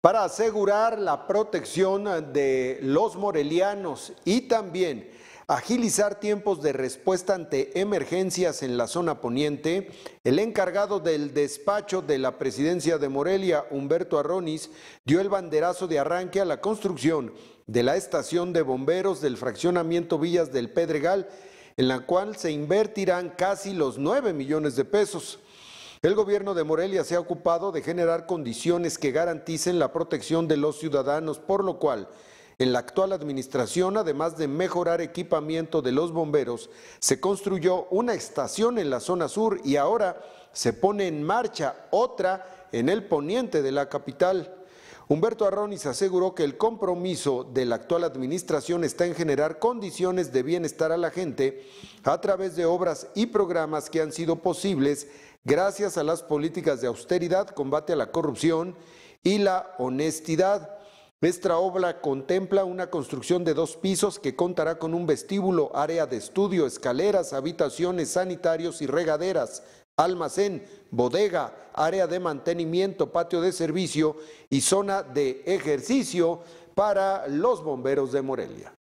para asegurar la protección de los morelianos y también agilizar tiempos de respuesta ante emergencias en la zona poniente, el encargado del despacho de la presidencia de Morelia, Humberto Arronis, dio el banderazo de arranque a la construcción de la estación de bomberos del fraccionamiento Villas del Pedregal, en la cual se invertirán casi los 9 millones de pesos. El gobierno de Morelia se ha ocupado de generar condiciones que garanticen la protección de los ciudadanos, por lo cual en la actual administración, además de mejorar equipamiento de los bomberos, se construyó una estación en la zona sur y ahora se pone en marcha otra en el poniente de la capital. Humberto Arronis aseguró que el compromiso de la actual administración está en generar condiciones de bienestar a la gente a través de obras y programas que han sido posibles gracias a las políticas de austeridad, combate a la corrupción y la honestidad. Nuestra obra contempla una construcción de dos pisos que contará con un vestíbulo, área de estudio, escaleras, habitaciones, sanitarios y regaderas, almacén, bodega, área de mantenimiento, patio de servicio y zona de ejercicio para los bomberos de Morelia.